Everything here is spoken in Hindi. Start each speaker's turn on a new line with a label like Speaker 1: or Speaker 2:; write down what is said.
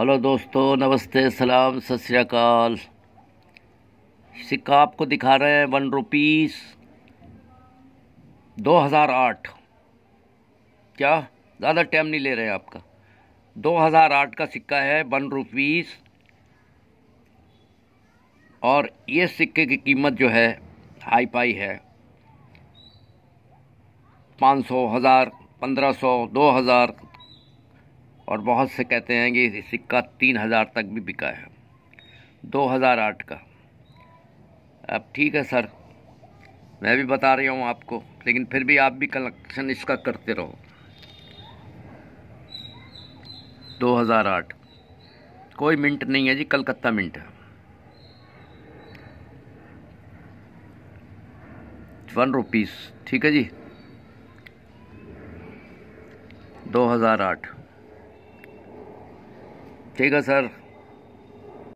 Speaker 1: हेलो दोस्तों नमस्ते सलाम सत श्रीकाल सिक्का आपको दिखा रहे हैं वन रुपीस दो हज़ार आठ क्या ज़्यादा टाइम नहीं ले रहे हैं आपका दो हज़ार आठ का सिक्का है वन रुपीस और ये सिक्के की कीमत जो है हाई पाई है पाँच सौ हज़ार पंद्रह सौ दो हज़ार और बहुत से कहते हैं कि सिक्का तीन हज़ार तक भी बिका है दो हज़ार आठ का अब ठीक है सर मैं भी बता रही हूँ आपको लेकिन फिर भी आप भी कलेक्शन इसका करते रहो 2008 कोई मिंट नहीं है जी कलकत्ता मिंट है वन रुपीस ठीक है जी 2008 ठीक है सर